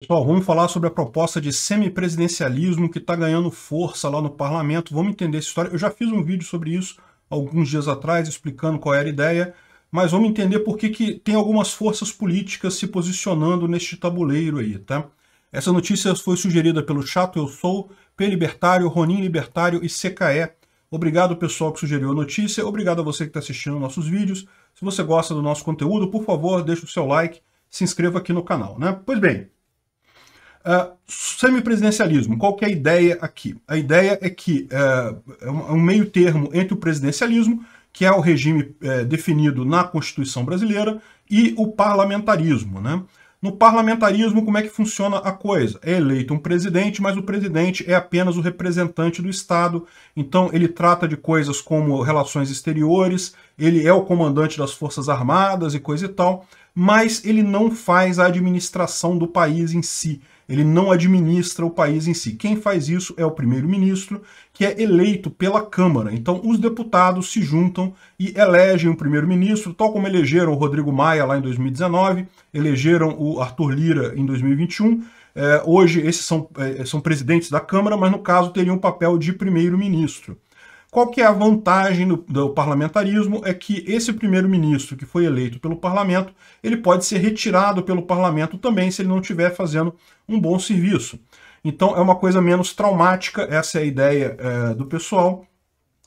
Pessoal, vamos falar sobre a proposta de semipresidencialismo que está ganhando força lá no parlamento. Vamos entender essa história. Eu já fiz um vídeo sobre isso alguns dias atrás, explicando qual era a ideia, mas vamos entender por que, que tem algumas forças políticas se posicionando neste tabuleiro aí, tá? Essa notícia foi sugerida pelo Chato Eu Sou, P Libertário, Ronin Libertário e CKE. Obrigado, pessoal, que sugeriu a notícia. Obrigado a você que está assistindo nossos vídeos. Se você gosta do nosso conteúdo, por favor, deixe o seu like, se inscreva aqui no canal, né? Pois bem, Uh, semipresidencialismo, qual que é a ideia aqui? A ideia é que uh, é um meio termo entre o presidencialismo, que é o regime uh, definido na Constituição brasileira, e o parlamentarismo. Né? No parlamentarismo, como é que funciona a coisa? É eleito um presidente, mas o presidente é apenas o representante do Estado, então ele trata de coisas como relações exteriores, ele é o comandante das Forças Armadas e coisa e tal, mas ele não faz a administração do país em si ele não administra o país em si. Quem faz isso é o primeiro-ministro, que é eleito pela Câmara. Então, os deputados se juntam e elegem o primeiro-ministro, tal como elegeram o Rodrigo Maia lá em 2019, elegeram o Arthur Lira em 2021. É, hoje, esses são, é, são presidentes da Câmara, mas no caso teriam o papel de primeiro-ministro. Qual que é a vantagem do, do parlamentarismo? É que esse primeiro-ministro que foi eleito pelo parlamento, ele pode ser retirado pelo parlamento também se ele não estiver fazendo um bom serviço. Então é uma coisa menos traumática, essa é a ideia é, do pessoal,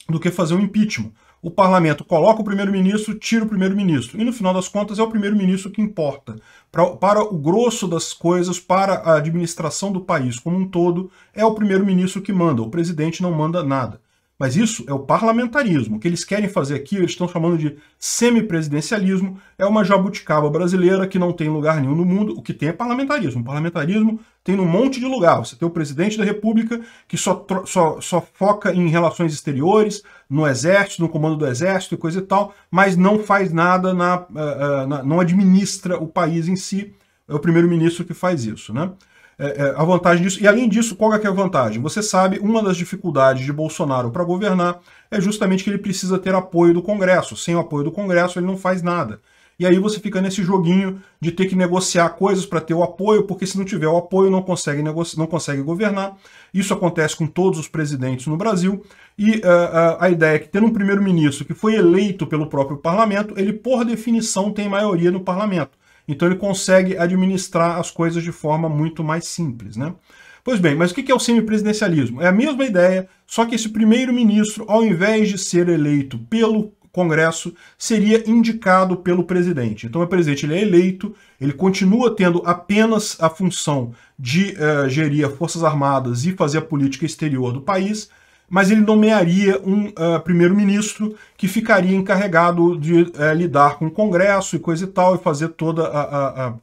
do que fazer um impeachment. O parlamento coloca o primeiro-ministro, tira o primeiro-ministro. E no final das contas é o primeiro-ministro que importa. Pra, para o grosso das coisas, para a administração do país como um todo, é o primeiro-ministro que manda. O presidente não manda nada. Mas isso é o parlamentarismo. O que eles querem fazer aqui, eles estão chamando de semipresidencialismo, é uma jabuticaba brasileira que não tem lugar nenhum no mundo. O que tem é parlamentarismo. O parlamentarismo tem num monte de lugar. Você tem o presidente da república que só, só, só foca em relações exteriores, no exército, no comando do exército e coisa e tal, mas não faz nada, na, eh, eh, na não administra o país em si. É o primeiro-ministro que faz isso, né? É, é, a vantagem disso. E além disso, qual é, é a vantagem? Você sabe, uma das dificuldades de Bolsonaro para governar é justamente que ele precisa ter apoio do Congresso. Sem o apoio do Congresso, ele não faz nada. E aí você fica nesse joguinho de ter que negociar coisas para ter o apoio, porque se não tiver o apoio não consegue, não consegue governar. Isso acontece com todos os presidentes no Brasil. E uh, uh, a ideia é que tendo um primeiro-ministro que foi eleito pelo próprio parlamento, ele por definição tem maioria no parlamento. Então ele consegue administrar as coisas de forma muito mais simples, né? Pois bem, mas o que é o semipresidencialismo? É a mesma ideia, só que esse primeiro-ministro, ao invés de ser eleito pelo Congresso, seria indicado pelo presidente. Então, o presidente ele é eleito, ele continua tendo apenas a função de uh, gerir as Forças Armadas e fazer a política exterior do país, mas ele nomearia um uh, primeiro-ministro que ficaria encarregado de uh, lidar com o Congresso e coisa e tal, e fazer toda a, a, a,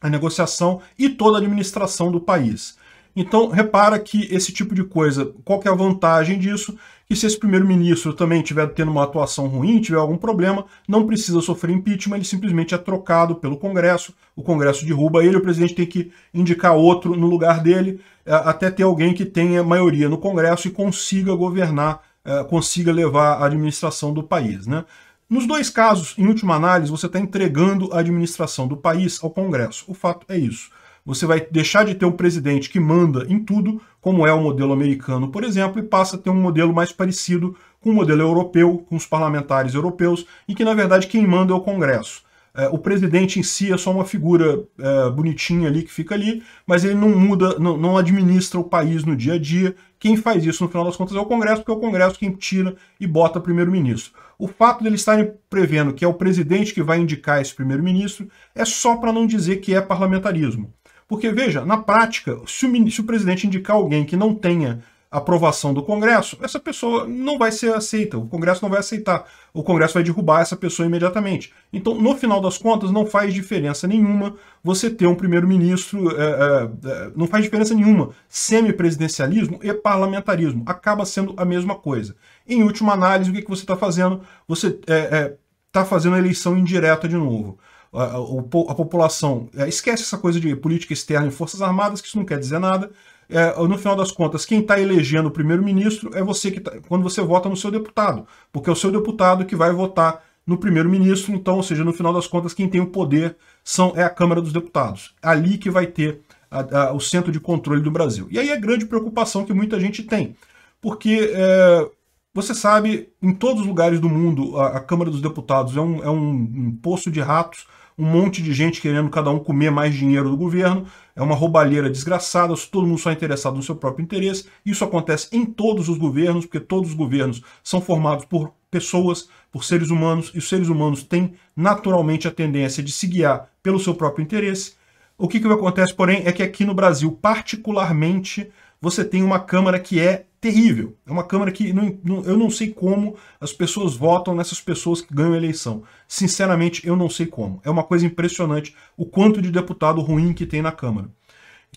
a negociação e toda a administração do país. Então, repara que esse tipo de coisa, qual que é a vantagem disso? Que se esse primeiro-ministro também tiver tendo uma atuação ruim, tiver algum problema, não precisa sofrer impeachment, ele simplesmente é trocado pelo Congresso, o Congresso derruba ele, o presidente tem que indicar outro no lugar dele, é, até ter alguém que tenha maioria no Congresso e consiga governar, é, consiga levar a administração do país, né? Nos dois casos, em última análise, você está entregando a administração do país ao Congresso. O fato é isso. Você vai deixar de ter um presidente que manda em tudo, como é o modelo americano, por exemplo, e passa a ter um modelo mais parecido com o modelo europeu, com os parlamentares europeus, em que, na verdade, quem manda é o Congresso. É, o presidente em si é só uma figura é, bonitinha ali que fica ali, mas ele não muda, não, não, administra o país no dia a dia. Quem faz isso, no final das contas, é o Congresso, porque é o Congresso quem tira e bota primeiro-ministro. O fato de eles estarem prevendo que é o presidente que vai indicar esse primeiro-ministro é só para não dizer que é parlamentarismo. Porque, veja, na prática, se o, se o presidente indicar alguém que não tenha aprovação do Congresso, essa pessoa não vai ser aceita, o Congresso não vai aceitar, o Congresso vai derrubar essa pessoa imediatamente. Então, no final das contas, não faz diferença nenhuma você ter um primeiro-ministro, é, é, não faz diferença nenhuma. Semipresidencialismo e parlamentarismo acaba sendo a mesma coisa. Em última análise, o que, que você está fazendo? Você está é, fazendo a eleição indireta de novo a, a, população é, esquece essa coisa de política externa e forças armadas, que isso não quer dizer nada. É, no final das contas, quem está elegendo o primeiro-ministro é você que tá, quando você vota no seu deputado, porque é o seu deputado que vai votar no primeiro-ministro, então, ou seja, no final das contas, quem tem o poder são, é a Câmara dos Deputados. Ali que vai ter a, a, o centro de controle do Brasil. E aí é a grande preocupação que muita gente tem, porque é, você sabe, em todos os lugares do mundo, a, a Câmara dos Deputados é um, é um, um poço de ratos, um monte de gente querendo cada um comer mais dinheiro do governo, é uma roubalheira desgraçada, todo mundo só é interessado no seu próprio interesse. Isso acontece em todos os governos, porque todos os governos são formados por pessoas, por seres humanos, e os seres humanos têm naturalmente a tendência de se guiar pelo seu próprio interesse. O que, que acontece, porém, é que aqui no Brasil, particularmente, você tem uma Câmara que é terrível. É uma Câmara que não, não, eu não sei como as pessoas votam nessas pessoas que ganham a eleição. Sinceramente, eu não sei como. É uma coisa impressionante o quanto de deputado ruim que tem na Câmara.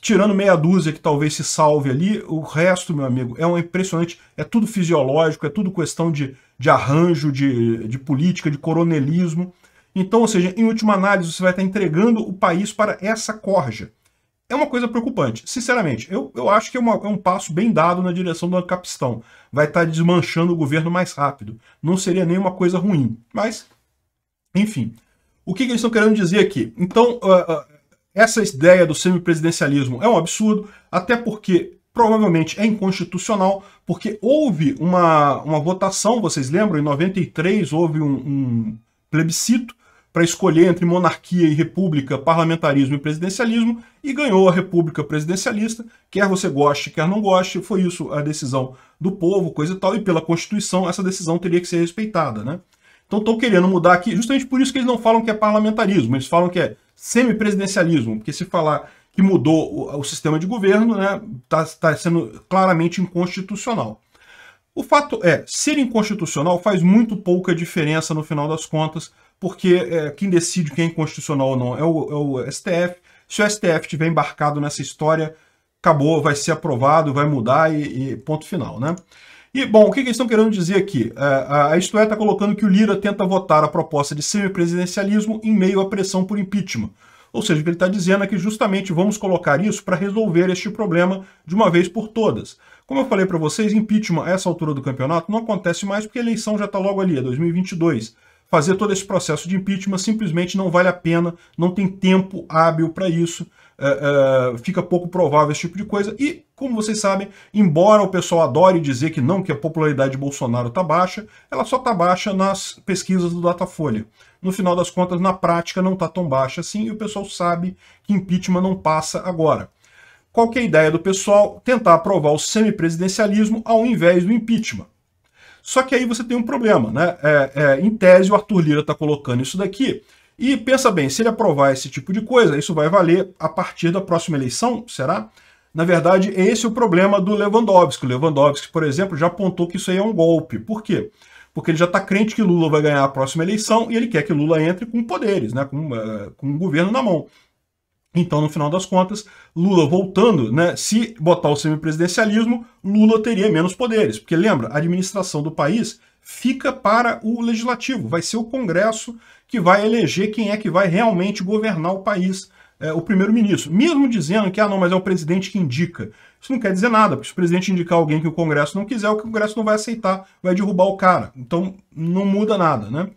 Tirando meia dúzia que talvez se salve ali, o resto, meu amigo, é um impressionante. É tudo fisiológico, é tudo questão de, de arranjo, de, de política, de coronelismo. Então, ou seja, em última análise, você vai estar entregando o país para essa corja é uma coisa preocupante. Sinceramente, eu, eu acho que é, uma, é um passo bem dado na direção do Ancapistão. Vai estar tá desmanchando o governo mais rápido. Não seria nenhuma coisa ruim. Mas, enfim. O que, que eles estão querendo dizer aqui? Então, uh, uh, essa ideia do semipresidencialismo é um absurdo, até porque provavelmente é inconstitucional, porque houve uma, uma votação, vocês lembram, em 93 houve um, um plebiscito para escolher entre monarquia e república, parlamentarismo e presidencialismo, e ganhou a república presidencialista, quer você goste, quer não goste, foi isso a decisão do povo, coisa e tal, e pela Constituição essa decisão teria que ser respeitada, né? Então estão querendo mudar aqui, justamente por isso que eles não falam que é parlamentarismo, eles falam que é semipresidencialismo, porque se falar que mudou o, o sistema de governo, né, está tá sendo claramente inconstitucional. O fato é, ser inconstitucional faz muito pouca diferença no final das contas, porque é, quem decide quem é inconstitucional ou não é o, é o STF. Se o STF tiver embarcado nessa história, acabou, vai ser aprovado, vai mudar e, e ponto final, né? E, bom, o que, que eles estão querendo dizer aqui? É, a, a está é colocando que o Lira tenta votar a proposta de semipresidencialismo em meio à pressão por impeachment. Ou seja, o que ele está dizendo é que justamente vamos colocar isso para resolver este problema de uma vez por todas. Como eu falei para vocês, impeachment a essa altura do campeonato não acontece mais porque a eleição já está logo ali, é 2022 fazer todo esse processo de impeachment simplesmente não vale a pena, não tem tempo hábil para isso, é, é, fica pouco provável esse tipo de coisa. E, como vocês sabem, embora o pessoal adore dizer que não, que a popularidade de Bolsonaro está baixa, ela só está baixa nas pesquisas do Datafolha. No final das contas, na prática, não está tão baixa assim e o pessoal sabe que impeachment não passa agora. Qual que é a ideia do pessoal? Tentar aprovar o semipresidencialismo ao invés do impeachment. Só que aí você tem um problema, né? É, é, em tese, o Arthur Lira está colocando isso daqui. E pensa bem, se ele aprovar esse tipo de coisa, isso vai valer a partir da próxima eleição, será? Na verdade, esse é o problema do Lewandowski. O Lewandowski, por exemplo, já apontou que isso aí é um golpe. Por quê? Porque ele já está crente que Lula vai ganhar a próxima eleição e ele quer que Lula entre com poderes, né? com, uh, com um governo na mão. Então, no final das contas, Lula voltando, né, se botar o semipresidencialismo, Lula teria menos poderes. Porque lembra, a administração do país fica para o legislativo, vai ser o Congresso que vai eleger quem é que vai realmente governar o país, é, o primeiro-ministro. Mesmo dizendo que, ah, não, mas é o presidente que indica. Isso não quer dizer nada, porque se o presidente indicar alguém que o Congresso não quiser, o Congresso não vai aceitar, vai derrubar o cara. Então, não muda nada, né?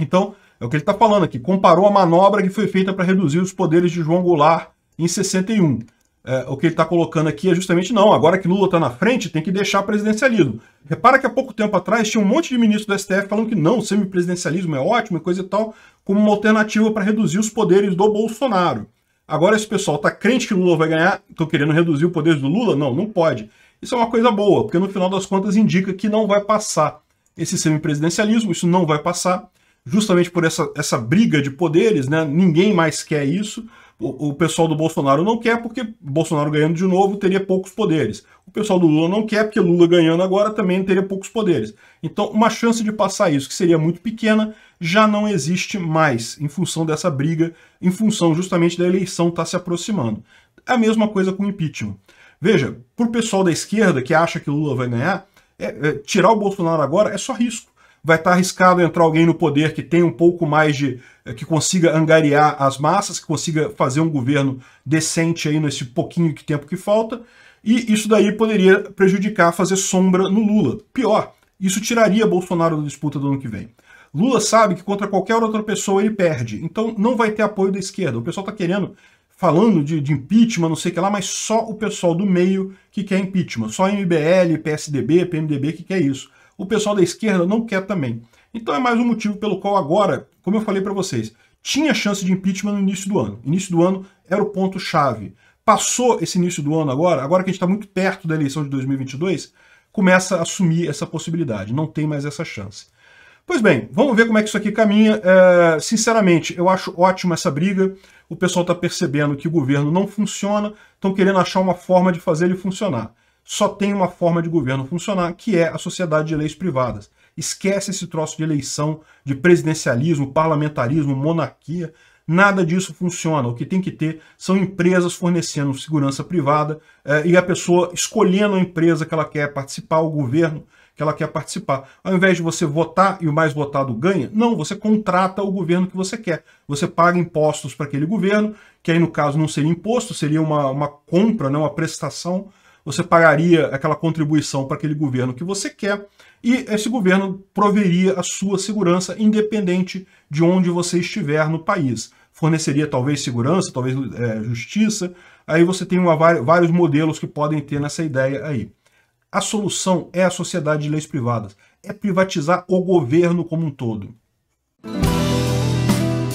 Então, é o que ele está falando aqui. Comparou a manobra que foi feita para reduzir os poderes de João Goulart em 61. É, o que ele está colocando aqui é justamente não. Agora que Lula está na frente, tem que deixar presidencialismo. Repara que há pouco tempo atrás tinha um monte de ministro do STF falando que não, semipresidencialismo é ótimo e é coisa e tal, como uma alternativa para reduzir os poderes do Bolsonaro. Agora esse pessoal está crente que Lula vai ganhar, estão querendo reduzir o poder do Lula? Não, não pode. Isso é uma coisa boa, porque no final das contas indica que não vai passar esse semipresidencialismo, isso não vai passar justamente por essa, essa briga de poderes, né? Ninguém mais quer isso. O, o, pessoal do Bolsonaro não quer porque Bolsonaro ganhando de novo teria poucos poderes. O pessoal do Lula não quer porque Lula ganhando agora também teria poucos poderes. Então, uma chance de passar isso, que seria muito pequena, já não existe mais em função dessa briga, em função justamente da eleição estar tá se aproximando. É A mesma coisa com o impeachment. Veja, para o pessoal da esquerda que acha que Lula vai ganhar, é, é, tirar o Bolsonaro agora é só risco vai estar tá arriscado entrar alguém no poder que tenha um pouco mais de. Eh, que consiga angariar as massas, que consiga fazer um governo decente aí nesse pouquinho de tempo que falta. E isso daí poderia prejudicar, fazer sombra no Lula. Pior, isso tiraria Bolsonaro da disputa do ano que vem. Lula sabe que contra qualquer outra pessoa ele perde, então não vai ter apoio da esquerda. O pessoal está querendo, falando de, de, impeachment, não sei o que lá, mas só o pessoal do meio que quer impeachment. Só MBL, PSDB, PMDB que quer isso o pessoal da esquerda não quer também. Então é mais um motivo pelo qual agora, como eu falei para vocês, tinha chance de impeachment no início do ano. Início do ano era o ponto chave. Passou esse início do ano agora, agora que a gente está muito perto da eleição de 2022, começa a assumir essa possibilidade. Não tem mais essa chance. Pois bem, vamos ver como é que isso aqui caminha. É, sinceramente, eu acho ótima essa briga. O pessoal está percebendo que o governo não funciona, estão querendo achar uma forma de fazer ele funcionar só tem uma forma de governo funcionar, que é a sociedade de leis privadas. Esquece esse troço de eleição, de presidencialismo, parlamentarismo, monarquia. Nada disso funciona. O que tem que ter são empresas fornecendo segurança privada eh, e a pessoa escolhendo a empresa que ela quer participar, o governo que ela quer participar. Ao invés de você votar e o mais votado ganha, não, você contrata o governo que você quer. Você paga impostos para aquele governo, que aí no caso não seria imposto, seria uma, uma compra, né, uma prestação você pagaria aquela contribuição para aquele governo que você quer, e esse governo proveria a sua segurança, independente de onde você estiver no país. Forneceria talvez segurança, talvez é, justiça, aí você tem uma, vários modelos que podem ter nessa ideia aí. A solução é a sociedade de leis privadas, é privatizar o governo como um todo